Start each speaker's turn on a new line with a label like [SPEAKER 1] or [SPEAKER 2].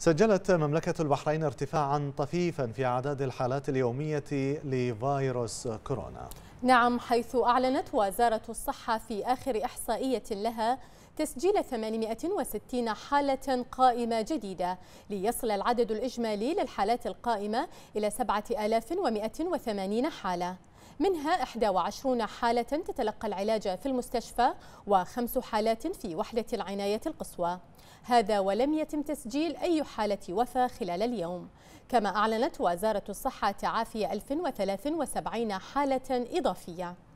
[SPEAKER 1] سجلت
[SPEAKER 2] مملكة البحرين ارتفاعا طفيفا في أعداد الحالات اليومية لفيروس كورونا
[SPEAKER 3] نعم حيث أعلنت وزارة الصحة في آخر إحصائية لها تسجيل 860 حالة قائمة جديدة ليصل العدد الإجمالي للحالات القائمة إلى 7180 حالة منها 21 حالة تتلقى العلاج في المستشفى وخمس حالات في وحدة العناية القصوى هذا ولم يتم تسجيل أي حالة وفاة خلال اليوم كما أعلنت وزارة الصحة تعافي 1073 حالة إضافية